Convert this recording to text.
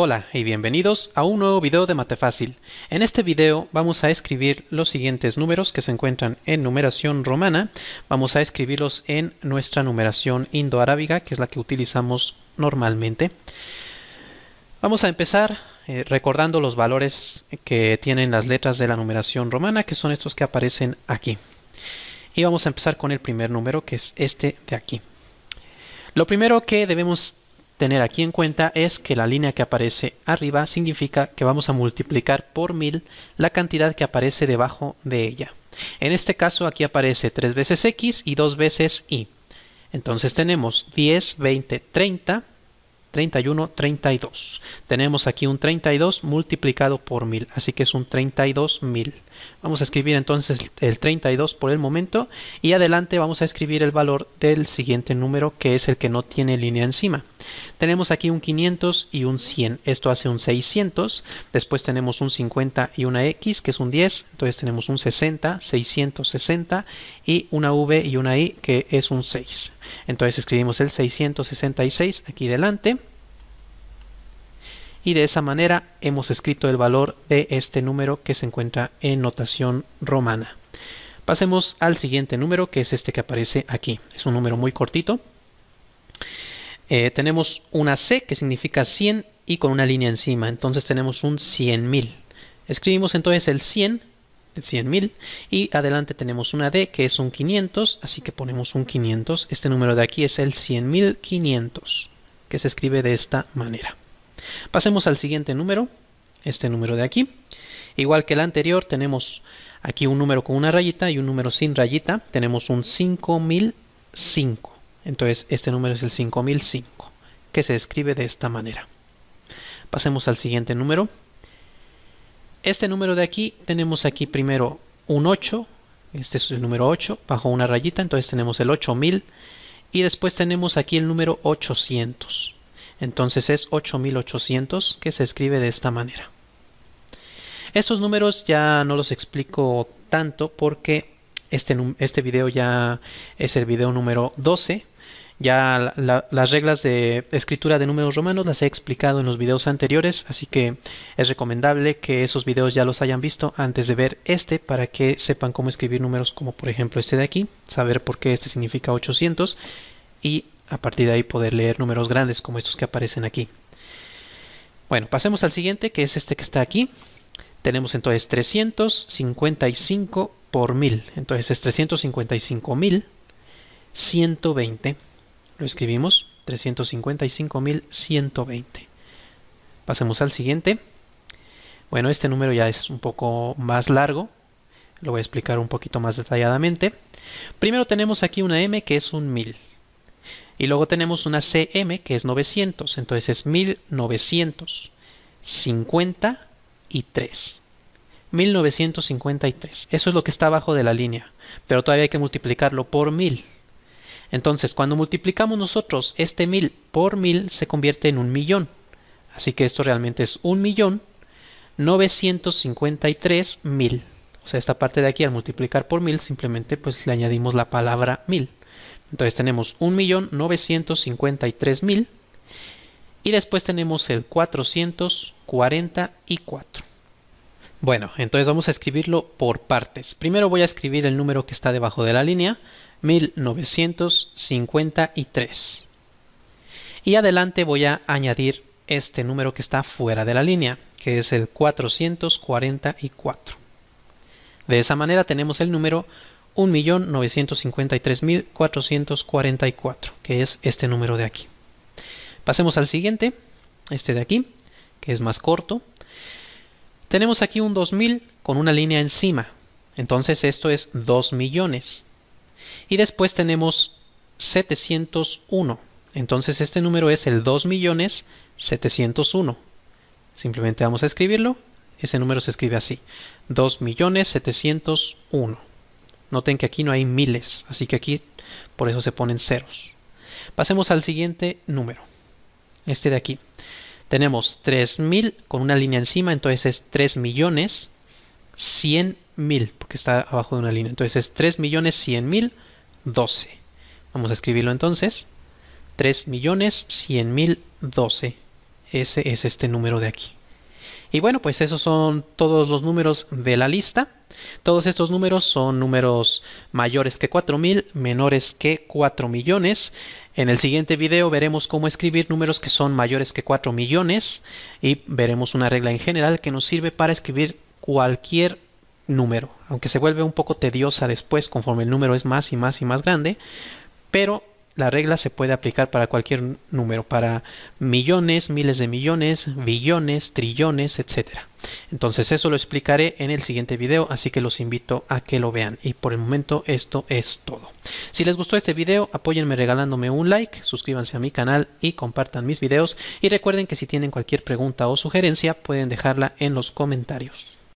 Hola y bienvenidos a un nuevo video de Mate Fácil. En este video vamos a escribir los siguientes números que se encuentran en numeración romana. Vamos a escribirlos en nuestra numeración indoarábiga, que es la que utilizamos normalmente. Vamos a empezar eh, recordando los valores que tienen las letras de la numeración romana, que son estos que aparecen aquí. Y vamos a empezar con el primer número, que es este de aquí. Lo primero que debemos tener aquí en cuenta es que la línea que aparece arriba significa que vamos a multiplicar por 1000 la cantidad que aparece debajo de ella. En este caso aquí aparece 3 veces x y 2 veces y. Entonces tenemos 10, 20, 30, 31, 32. Tenemos aquí un 32 multiplicado por 1000, así que es un 32 mil. Vamos a escribir entonces el 32 por el momento y adelante vamos a escribir el valor del siguiente número que es el que no tiene línea encima. Tenemos aquí un 500 y un 100, esto hace un 600, después tenemos un 50 y una X que es un 10, entonces tenemos un 60, 660 y una V y una y que es un 6. Entonces escribimos el 666 aquí delante y de esa manera hemos escrito el valor de este número que se encuentra en notación romana. Pasemos al siguiente número que es este que aparece aquí. Es un número muy cortito. Eh, tenemos una C que significa 100 y con una línea encima. Entonces tenemos un 100.000. Escribimos entonces el 100, el 100.000 y adelante tenemos una D que es un 500, así que ponemos un 500. Este número de aquí es el 100.500 que se escribe de esta manera. Pasemos al siguiente número, este número de aquí. Igual que el anterior, tenemos aquí un número con una rayita y un número sin rayita. Tenemos un 5005. Entonces, este número es el 5005, que se escribe de esta manera. Pasemos al siguiente número. Este número de aquí, tenemos aquí primero un 8, este es el número 8, bajo una rayita, entonces tenemos el 8000. Y después tenemos aquí el número 800. Entonces es 8800 que se escribe de esta manera. Esos números ya no los explico tanto porque este, este video ya es el video número 12. Ya las reglas de escritura de números romanos las he explicado en los videos anteriores, así que es recomendable que esos videos ya los hayan visto antes de ver este para que sepan cómo escribir números como por ejemplo este de aquí, saber por qué este significa 800 y a partir de ahí poder leer números grandes como estos que aparecen aquí. Bueno, pasemos al siguiente, que es este que está aquí. Tenemos entonces 355 por 1000. Entonces es 355.120. Lo escribimos. 355.120. Pasemos al siguiente. Bueno, este número ya es un poco más largo. Lo voy a explicar un poquito más detalladamente. Primero tenemos aquí una M que es un 1000. Y luego tenemos una CM que es 900, entonces es 1953. 1953. Eso es lo que está abajo de la línea, pero todavía hay que multiplicarlo por 1000. Entonces, cuando multiplicamos nosotros este 1000 por 1000 se convierte en un millón. Así que esto realmente es un millón mil. O sea, esta parte de aquí al multiplicar por 1000 simplemente pues le añadimos la palabra 1000. Entonces tenemos 1.953.000 y después tenemos el 444. Bueno, entonces vamos a escribirlo por partes. Primero voy a escribir el número que está debajo de la línea, 1953. Y adelante voy a añadir este número que está fuera de la línea, que es el 444. De esa manera tenemos el número 1.953.444, que es este número de aquí. Pasemos al siguiente, este de aquí, que es más corto. Tenemos aquí un 2.000 con una línea encima, entonces esto es 2 millones. Y después tenemos 701, entonces este número es el 2 millones 701. Simplemente vamos a escribirlo, ese número se escribe así, 2 millones 701. Noten que aquí no hay miles, así que aquí por eso se ponen ceros. Pasemos al siguiente número, este de aquí. Tenemos 3.000 con una línea encima, entonces es 3 millones 100 porque está abajo de una línea. Entonces es 3 millones 12. Vamos a escribirlo entonces. 3 millones 12. Ese es este número de aquí. Y bueno, pues esos son todos los números de la lista. Todos estos números son números mayores que 4000, menores que 4 millones. En el siguiente video veremos cómo escribir números que son mayores que 4 millones y veremos una regla en general que nos sirve para escribir cualquier número, aunque se vuelve un poco tediosa después conforme el número es más y más y más grande, pero la regla se puede aplicar para cualquier número, para millones, miles de millones, billones, trillones, etc. Entonces eso lo explicaré en el siguiente video, así que los invito a que lo vean. Y por el momento esto es todo. Si les gustó este video, apóyenme regalándome un like, suscríbanse a mi canal y compartan mis videos. Y recuerden que si tienen cualquier pregunta o sugerencia, pueden dejarla en los comentarios.